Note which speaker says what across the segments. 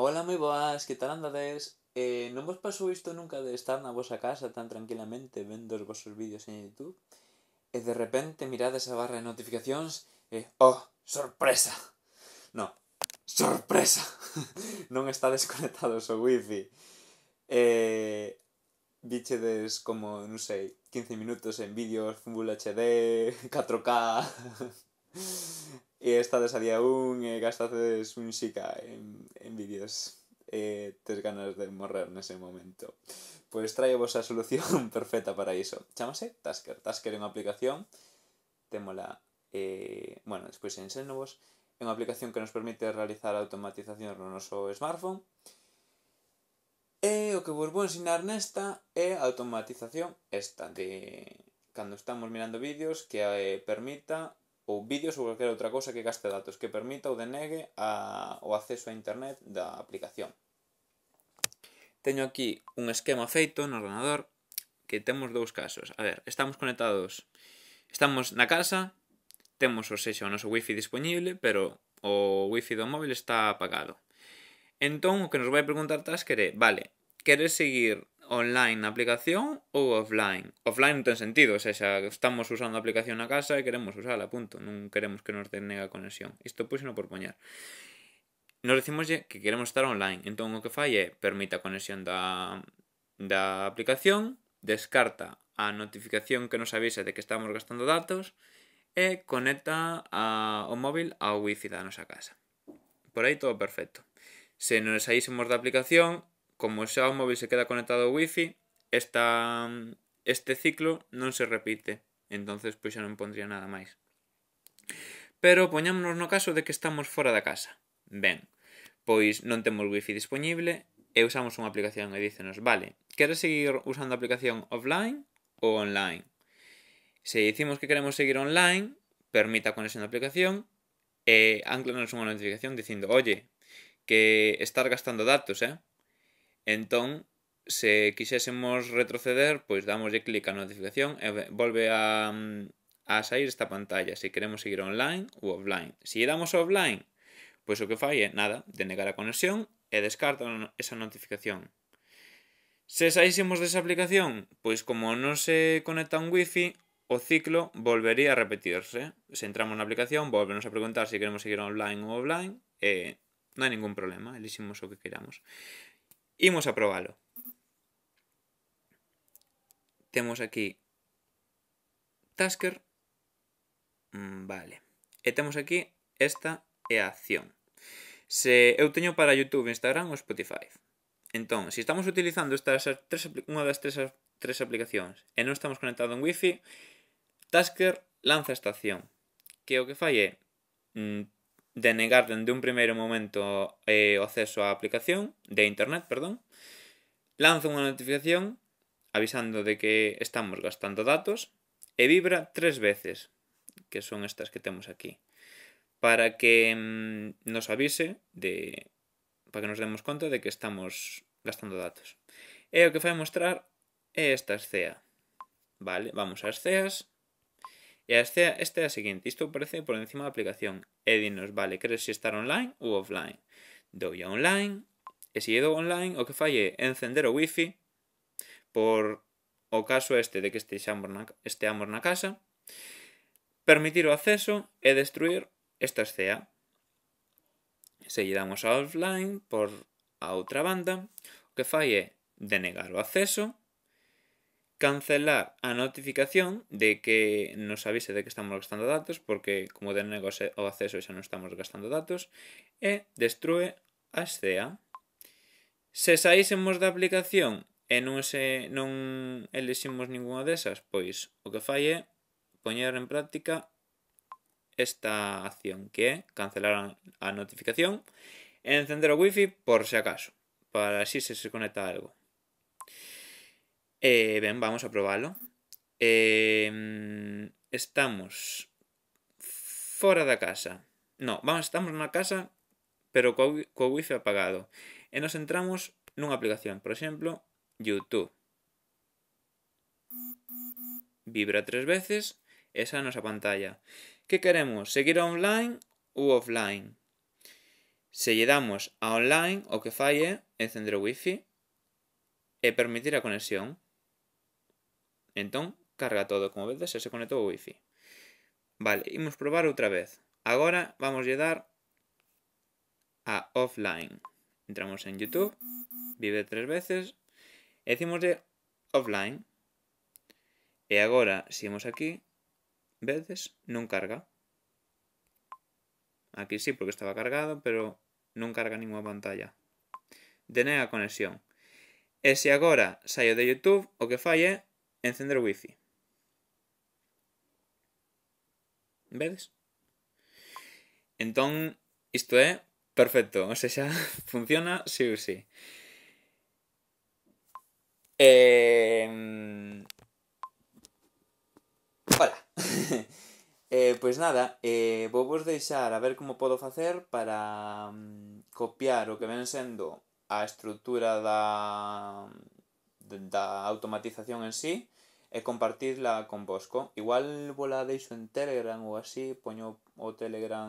Speaker 1: Ola, moi boas, que tal andades? Eh, non vos pasou isto nunca de estar na vosa casa tan tranquilamente vendo os vosos vídeos en Youtube e de repente mirades a barra de notificacións e, oh, sorpresa! No, sorpresa! non está desconectado o so wifi. Eh, bichedes como, non sei, 15 minutos en vídeos Full HD, 4K... e estades a día un e gastades un xica en, en vídeos e tes ganas de morrer nese momento. Pois trae vos a solución perfecta para iso. Chámase Tasker. Tasker é unha aplicación, témola, eh, bueno, despois ensénovos, é unha aplicación que nos permite realizar automatización no noso smartphone, E o que vos vou ensinar nesta é a automatización esta de cando estamos mirando vídeos que eh, permita ou vídeos ou calquera outra cousa que gaste datos que permita ou denegue a, o acceso a internet da aplicación. Teño aquí un esquema feito no ordenador que temos dous casos. A ver, estamos conectados, estamos na casa, temos, ou sexo o noso wifi disponible, pero o wifi do móvil está apagado. Entón, o que nos vai preguntar Tasker é, vale, queres seguir online na aplicación ou offline. Offline non ten sentido, ou seja, estamos usando a aplicación na casa e queremos usala, punto. Non queremos que nos den nega conexión. Isto pois non por poñar. Nos dicimoslle que queremos estar online, entón o que fai é permite a conexión da, da aplicación, descarta a notificación que nos avisa de que estamos gastando datos e conecta a, o móvil ao wifi da nosa casa. Por aí todo perfecto. Se nos saísemos da aplicación, como xa o móvil se queda conectado ao wifi, esta, este ciclo non se repite. Entonces, pois xa non pondría nada máis. Pero poñámonos no caso de que estamos fora da casa. Ben, pois non temos wifi disponible e usamos unha aplicación e dícenos, vale, queres seguir usando a aplicación offline ou online? Se dicimos que queremos seguir online, permita a conexión da aplicación e anclanos unha notificación dicindo, oye, que estar gastando datos, eh? Entonces, si quisiésemos retroceder, pois damos clic e a notificación mm, vuelve a, salir esta pantalla si queremos seguir online ou offline. Si damos offline, pues lo que falle nada, denegar la conexión y e descarta esa notificación. Si Se de esa aplicación, pues como no se conecta un wifi, o ciclo volvería a repetirse. Si entramos en la aplicación, volvemos a preguntar si queremos seguir online o offline, e no hay ningún problema, hicimos lo que queramos. Imos a probalo. Temos aquí Tasker. Mm, vale. E temos aquí esta é a acción. Se eu teño para YouTube, Instagram ou Spotify. Entón, se estamos utilizando estas tres, unha das tres, tres aplicacións e non estamos conectados en Wi-Fi, Tasker lanza esta acción. Que o que fai é mm, denegar desde un primer momento eh, acceso a aplicación de internet, perdón, lanza una notificación avisando de que estamos gastando datos e vibra tres veces, que son estas que tenemos aquí, para que mm, nos avise de para que nos demos cuenta de que estamos gastando datos. E o que a mostrar es esta escea. Vale, vamos a ceas E esta, esta é a seguinte, isto aparece por encima da aplicación e dinos, vale, queres estar online ou offline? Dou online, e se dou online, o que fai é encender o wifi por o caso este de que estexamos na, esteamos na casa, permitir o acceso e destruir esta escea. Se lle damos a offline por a outra banda, o que fai é denegar o acceso cancelar a notificación de que nos avise de que estamos gastando datos, porque como ten negocio o acceso xa non estamos gastando datos, e destrue a SCEA. Se saísemos da aplicación e non, se, non eleximos ninguna desas, pois o que fai é poñer en práctica esta acción que é cancelar a notificación e encender o wifi por se acaso, para así se se conecta algo. Eh, ben, vamos a probalo. Eh, estamos fora da casa. No, vamos, estamos na casa, pero co, co wifi apagado. E nos entramos nunha aplicación, por exemplo, YouTube. Vibra tres veces, esa é a nosa pantalla. Que queremos? Seguir online ou offline? Se lle damos a online, o que fai é encender o wifi e permitir a conexión. Entonces, carga todo. Como vedes, e se conectou wi wifi. Vale, a probar otra vez. Ahora vamos a dar a offline. Entramos en YouTube, vive tres veces, e de offline. Y e ahora, si vemos aquí, vedes, No carga. Aquí sí, porque estaba cargado, pero no carga ninguna pantalla. Denega conexión. E si agora saio de YouTube, o que falle, Encender wifi. ¿Ves? Entonces, esto es perfecto, O sea, funciona sí o sí. Em, eh... Hola. Pues nada, eh, voy a a ver cómo puedo hacer para mm, copiar lo que ven siendo a estructura da da automatización en sí e compartirla con vosco. Igual vola deixo en Telegram ou así, poño o Telegram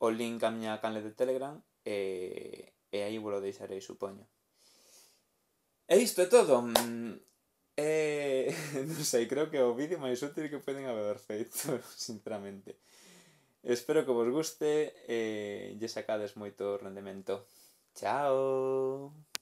Speaker 1: o link a miña canle de Telegram e, e aí lo deixarei, supoño. E isto é todo. Mm, eh, non sei, creo que é o vídeo máis útil que poden haber feito, sinceramente. Espero que vos guste e lle sacades moito rendemento. Chao!